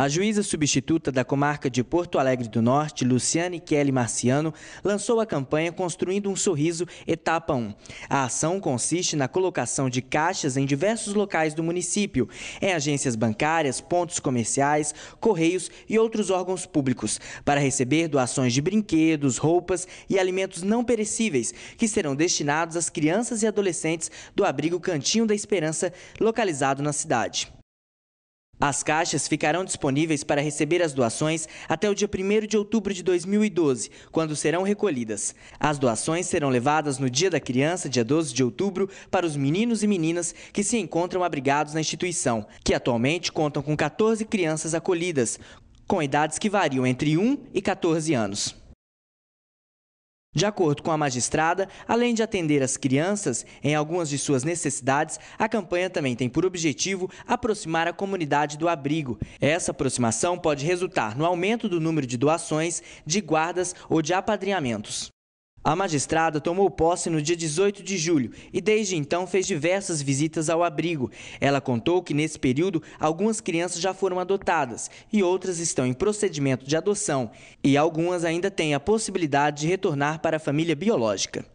A juíza substituta da comarca de Porto Alegre do Norte, Luciane Kelly Marciano, lançou a campanha Construindo um Sorriso, etapa 1. A ação consiste na colocação de caixas em diversos locais do município, em agências bancárias, pontos comerciais, correios e outros órgãos públicos, para receber doações de brinquedos, roupas e alimentos não perecíveis, que serão destinados às crianças e adolescentes do abrigo Cantinho da Esperança, localizado na cidade. As caixas ficarão disponíveis para receber as doações até o dia 1 de outubro de 2012, quando serão recolhidas. As doações serão levadas no Dia da Criança, dia 12 de outubro, para os meninos e meninas que se encontram abrigados na instituição, que atualmente contam com 14 crianças acolhidas, com idades que variam entre 1 e 14 anos. De acordo com a magistrada, além de atender as crianças em algumas de suas necessidades, a campanha também tem por objetivo aproximar a comunidade do abrigo. Essa aproximação pode resultar no aumento do número de doações, de guardas ou de apadrinhamentos. A magistrada tomou posse no dia 18 de julho e desde então fez diversas visitas ao abrigo. Ela contou que nesse período algumas crianças já foram adotadas e outras estão em procedimento de adoção, e algumas ainda têm a possibilidade de retornar para a família biológica.